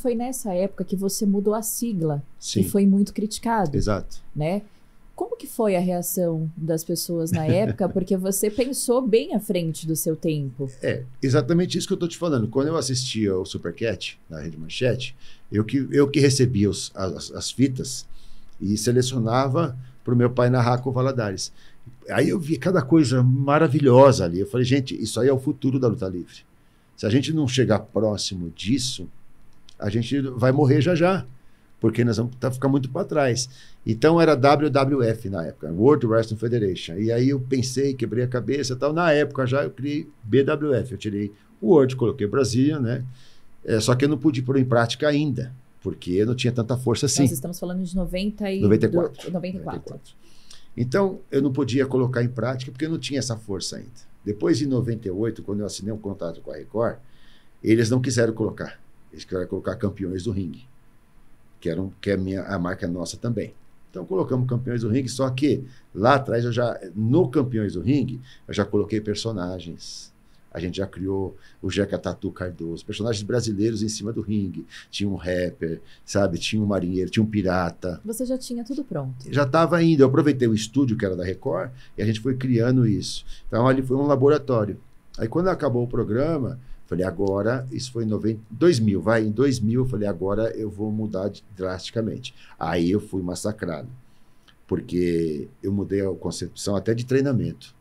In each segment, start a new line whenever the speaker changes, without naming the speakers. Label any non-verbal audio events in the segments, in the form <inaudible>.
foi nessa época que você mudou a sigla, Sim. foi muito criticado. Exato. Né? Como que foi a reação das pessoas na época? <laughs> Porque você pensou bem à frente do seu tempo.
É, exatamente isso que eu estou te falando. Quando eu assistia o Supercat, na Rede Manchete, eu que, eu que recebia os, as, as fitas e selecionava para o meu pai narrar com o Valadares. Aí eu vi cada coisa maravilhosa ali. Eu falei, gente, isso aí é o futuro da luta livre. Se a gente não chegar próximo disso, a gente vai morrer já já, porque nós vamos tá, ficar muito para trás. Então era WWF na época, World Wrestling Federation. E aí eu pensei, quebrei a cabeça tal. Na época já eu criei BWF, eu tirei o World, coloquei Brasil, né? É, só que eu não pude pôr em prática ainda, porque eu não tinha tanta força assim. Nós estamos
falando de 90 e... 94. Do... 94.
94. Então eu não podia colocar em prática porque eu não tinha essa força ainda. Depois, em 98, quando eu assinei um contrato com a Record, eles não quiseram colocar eles queriam colocar campeões do ringue, que, eram, que é minha, a marca nossa também. Então colocamos campeões do ringue, só que lá atrás eu já, no campeões do ringue, eu já coloquei personagens. A gente já criou o Jeca Tatu Cardoso, personagens brasileiros em cima do ringue. Tinha um rapper, sabe? Tinha um marinheiro, tinha um pirata.
Você já tinha tudo pronto. Já
estava indo. Eu aproveitei o estúdio que era da Record e a gente foi criando isso. Então ali foi um laboratório. Aí quando acabou o programa, Falei, agora, isso foi em 90, 2000, vai, em 2000, eu falei, agora eu vou mudar de, drasticamente. Aí eu fui massacrado, porque eu mudei a concepção até de treinamento.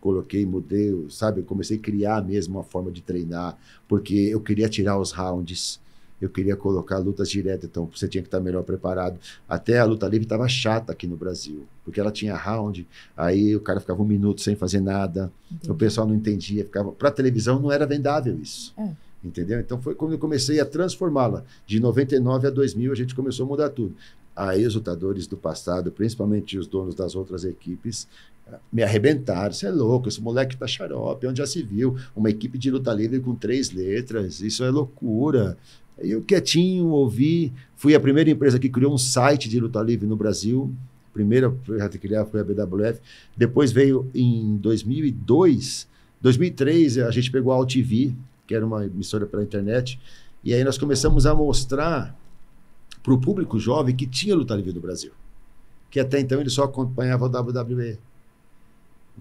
Coloquei, mudei, sabe, eu comecei a criar mesmo uma forma de treinar, porque eu queria tirar os rounds, eu queria colocar lutas diretas, então você tinha que estar melhor preparado. Até a luta livre estava chata aqui no Brasil, porque ela tinha round, aí o cara ficava um minuto sem fazer nada, Entendi. o pessoal não entendia, ficava para televisão não era vendável isso. É. Entendeu? Então foi quando eu comecei a transformá-la. De 99 a 2000 a gente começou a mudar tudo a exultadores do passado, principalmente os donos das outras equipes, eh, me arrebentaram. Isso é louco, esse moleque tá xarope, onde já se viu? Uma equipe de luta livre com três letras, isso é loucura. Eu quietinho ouvi, fui a primeira empresa que criou um site de luta livre no Brasil. Primeira projeto que criar foi a BWF. Depois veio em 2002, 2003 a gente pegou a AltV, que era uma emissora a internet, e aí nós começamos a mostrar para o público jovem que tinha luta livre no Brasil, que até então ele só acompanhava o WWE.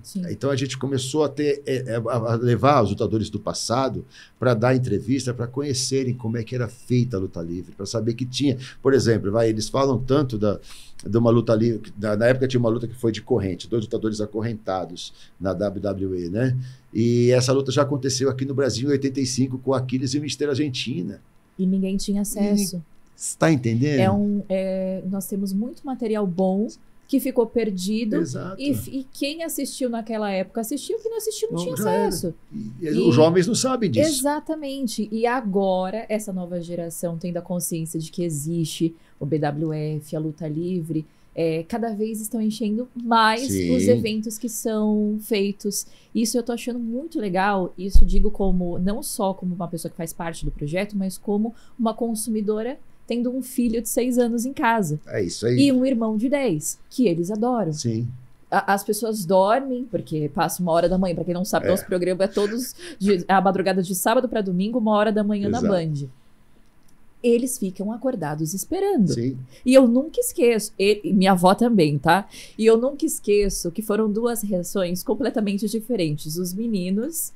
Sim. Então a gente começou a, ter, é, é, a levar os lutadores do passado para dar entrevista, para conhecerem como é que era feita a luta livre, para saber que tinha. Por exemplo, vai, eles falam tanto da, de uma luta livre. Da, na época tinha uma luta que foi de corrente, dois lutadores acorrentados na WWE, né? E essa luta já aconteceu aqui no Brasil em 85 com Aquiles e o Mister Argentina.
E ninguém tinha acesso. E
Está entendendo? É um,
é, nós temos muito material bom que ficou perdido. E, e, quem assistiu naquela época assistiu, quem não assistiu não, não tinha acesso.
E, e, os jovens não sabem disso.
Exatamente. E agora, essa nova geração tendo a consciência de que existe o BWF, a luta livre, é, cada vez estão enchendo mais Sim. os eventos que são feitos. Isso eu estou achando muito legal. Isso digo como não só como uma pessoa que faz parte do projeto, mas como uma consumidora tendo um filho de seis anos em casa. É isso aí. E um irmão de dez, que eles adoram. Sim as pessoas dormem, porque passa uma hora da manhã. Para quem não sabe, é. nosso programa é todos de, a madrugada de sábado para domingo, uma hora da manhã Exato. na Band. Eles ficam acordados esperando. Sim. E eu nunca esqueço, ele, minha avó também, tá? E eu nunca esqueço que foram duas reações completamente diferentes. Os meninos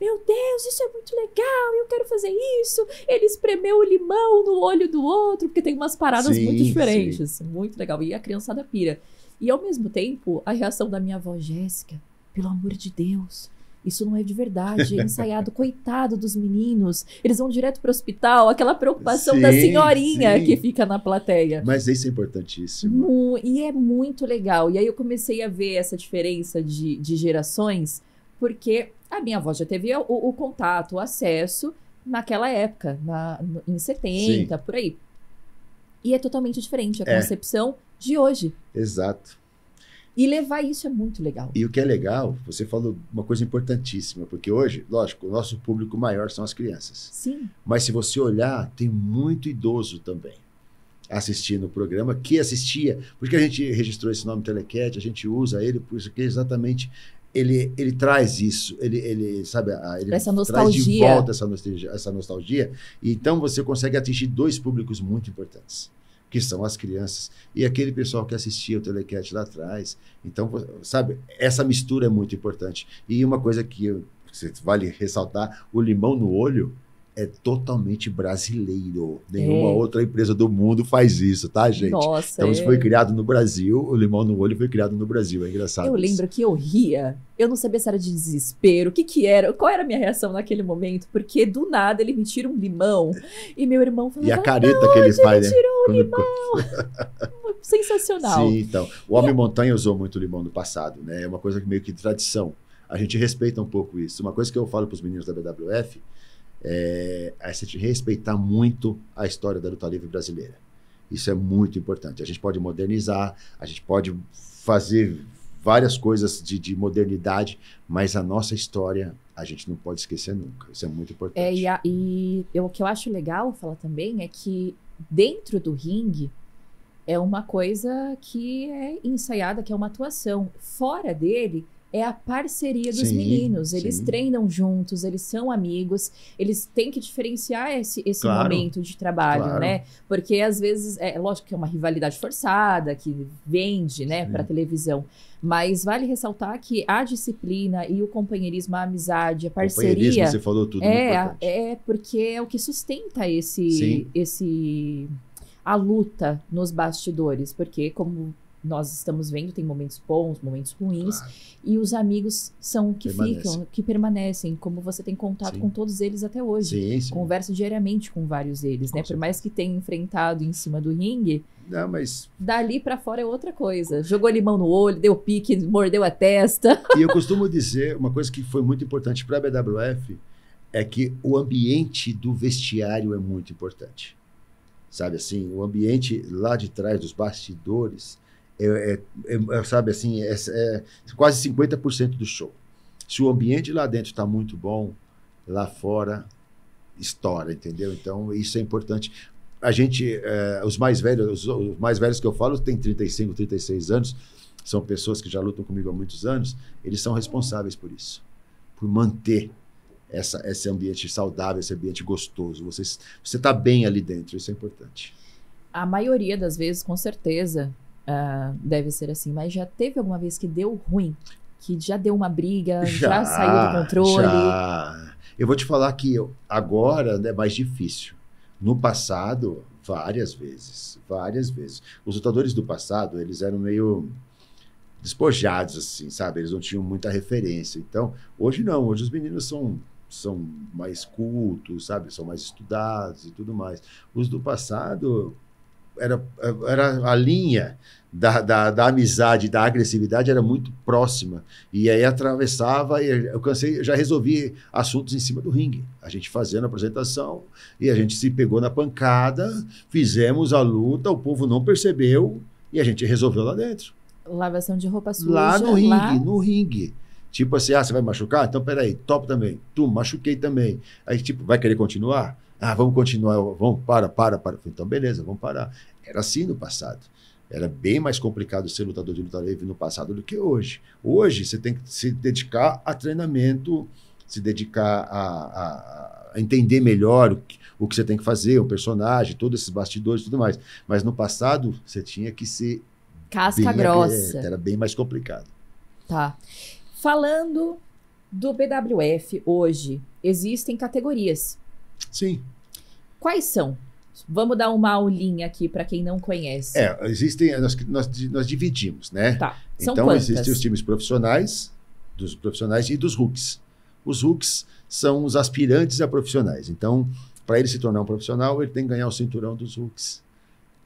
meu Deus, isso é muito legal, eu quero fazer isso. Ele espremeu o limão no olho do outro, porque tem umas paradas sim, muito diferentes. Sim. Assim, muito legal. E a criançada pira. E ao mesmo tempo, a reação da minha avó Jéssica, pelo amor de Deus, isso não é de verdade, é ensaiado, <laughs> coitado dos meninos, eles vão direto para o hospital, aquela preocupação sim, da senhorinha sim. que fica na plateia.
Mas isso é importantíssimo.
E é muito legal. E aí eu comecei a ver essa diferença de, de gerações, porque a minha avó já teve o, o contato, o acesso naquela época, na, no, em 70, Sim. por aí. E é totalmente diferente a é. concepção de hoje.
Exato.
E levar isso é muito legal.
E o que é legal, você falou uma coisa importantíssima, porque hoje, lógico, o nosso público maior são as crianças. Sim. Mas se você olhar, tem muito idoso também assistindo o programa, que assistia, porque a gente registrou esse nome Telecat, a gente usa ele, por isso que é exatamente ele, ele traz isso, ele, ele sabe, ele essa traz de volta essa nostalgia, essa nostalgia. então você consegue atingir dois públicos muito importantes, que são as crianças e aquele pessoal que assistia o telecat lá atrás. Então, sabe, essa mistura é muito importante. E uma coisa que, que vale ressaltar, o limão no olho é totalmente brasileiro. Nenhuma é. outra empresa do mundo faz isso, tá, gente? Nossa. Então, isso é. foi criado no Brasil, o limão no olho foi criado no Brasil. É engraçado. Eu isso.
lembro que eu ria. Eu não sabia se era de desespero, o que que era, qual era a minha reação naquele momento, porque do nada ele me tira um limão e meu irmão falou: E a careta que ele faz, né? tirou
um limão. <laughs>
Hum, sensacional. Sim,
então. O Homem e Montanha usou muito limão no passado, né? É uma coisa que meio que tradição. A gente respeita um pouco isso. Uma coisa que eu falo para os meninos da BWF é a gente respeitar muito a história da luta livre brasileira. Isso é muito importante. A gente pode modernizar, a gente pode fazer várias coisas de, de modernidade, mas a nossa história a gente não pode esquecer nunca. Isso é muito importante.
É, e, a, e eu, o que eu acho legal falar também é que dentro do ringue é uma coisa que é ensaiada, que é uma atuação. Fora dele é a parceria dos sim, meninos. Eles sim. treinam juntos, eles são amigos, eles têm que diferenciar esse, esse claro, momento de trabalho, claro. né? Porque às vezes, é lógico que é uma rivalidade forçada, que vende, né, para televisão. Mas vale ressaltar que a disciplina e o companheirismo, a amizade, a parceria. Você falou tudo. É, é porque é o que sustenta esse, esse a luta nos bastidores, porque como nós estamos vendo, tem momentos bons, momentos ruins, claro. e os amigos são que Permanece. ficam, que permanecem, como você tem contato sim. com todos eles até hoje. Sim, sim. diariamente com vários deles, com né? Certeza. Por mais que tenha enfrentado em cima do ringue, não, mas... dali para fora é outra coisa. Jogou limão no olho, deu pique, mordeu a testa.
<laughs> E eu costumo dizer, uma coisa que foi muito importante para a BWF é que o ambiente do vestiário é muito importante. Sabe assim, o ambiente lá de trás dos bastidores, é, é, é, é, sabe assim, é, é quase 50% do show. Se o ambiente lá dentro está muito bom, lá fora estoura, entendeu? Então, isso é importante. A gente, é, os mais velhos, os, os, mais velhos que eu falo, têm 35, 36 anos, são pessoas que já lutam comigo há muitos anos, eles são responsáveis por isso, por manter essa, esse ambiente saudável, esse ambiente gostoso. Você está bem ali dentro, isso é importante.
A maioria das vezes, com certeza, uh, deve ser assim. Mas já teve alguma vez que deu ruim? Que já deu uma briga, já, já saiu do controle?
Já. Eu vou te falar que eu, agora né, é mais difícil. No passado, várias vezes, várias vezes. Os lutadores do passado, eles eram meio despojados, assim, sabe? Eles não tinham muita referência. Então, hoje não, hoje os meninos são são mais cultos, sabe? São mais estudados e tudo mais. Os do passado, era, era a linha da, da, da, amizade, da agressividade era muito próxima. E aí atravessava, e eu cansei, já resolvi assuntos em cima do ringue. A gente fazendo a apresentação, e a gente se pegou na pancada, fizemos a luta, o povo não percebeu, e a gente resolveu lá dentro.
Lavação de roupa suja. Lá no ringue, lá... no ringue.
Tipo assim, ah, você vai machucar? Então peraí, top também. Tu, machuquei também. Aí, tipo, vai querer continuar? Ah, vamos continuar, vamos, para, para, para. Então, beleza, vamos parar. Era assim no passado. Era bem mais complicado ser lutador de luta livre no passado do que hoje. Hoje, você tem que se dedicar a treinamento, se dedicar a, a entender melhor o que, o que você tem que fazer, o personagem, todos esses bastidores e tudo mais. Mas no passado, você tinha que ser.
Casca grossa. Era
bem mais complicado.
Tá. Falando do BWF hoje, existem categorias. Sim. Quais são? Vamos dar uma aulinha aqui para quem não conhece. É,
existem, nós, nós, nós dividimos, né? Tá. São então, quantas? existem os times profissionais, dos profissionais e dos rookies. Os rookies são os aspirantes a profissionais. Então, para ele se tornar um profissional, ele tem que ganhar o cinturão dos rookies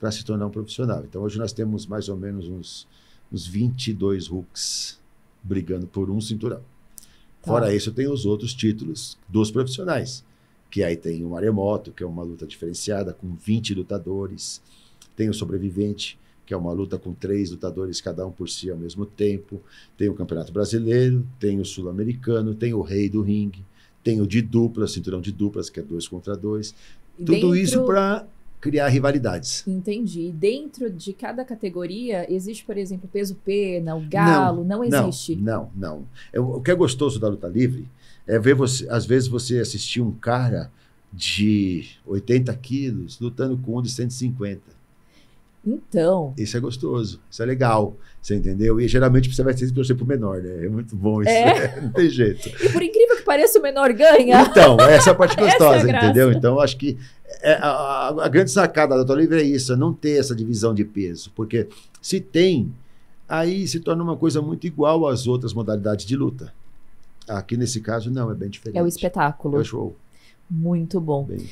para se tornar um profissional. Então, hoje nós temos mais ou menos uns, uns 22 rookies brigando por um cinturão. Tá. Fora isso, tem os outros títulos dos profissionais que aí tem o Maremoto, que é uma luta diferenciada com 20 lutadores, tem o Sobrevivente, que é uma luta com três lutadores, cada um por si ao mesmo tempo, tem o Campeonato Brasileiro, tem o Sul-Americano, tem o Rei do Ringue, tem o de duplas, cinturão de duplas, que é dois contra dois.
Tudo Dentro... isso para
criar rivalidades.
Entendi. Dentro de cada categoria existe, por exemplo, peso pena, o galo, não, não
existe. Não, não. não. Eu, o que é gostoso da luta livre é ver você, às vezes você assistir um cara de 80 quilos lutando com um de 150.
Então.
Isso é gostoso, isso é legal, você entendeu? E geralmente você vai que torcer pro menor, né? É muito bom isso, é. né? <laughs> não tem jeito.
E por incrível que pareça, o menor ganha. Então, é <laughs> essa é a parte gostosa, é a entendeu?
Então, acho que é, a, a, grande sacada da tua livre é isso, é não ter essa divisão de peso, porque se tem, aí se torna uma coisa muito igual às outras modalidades de luta. Aqui nesse caso, não, é bem diferente. É o
espetáculo. É o show. Muito bom. Bem...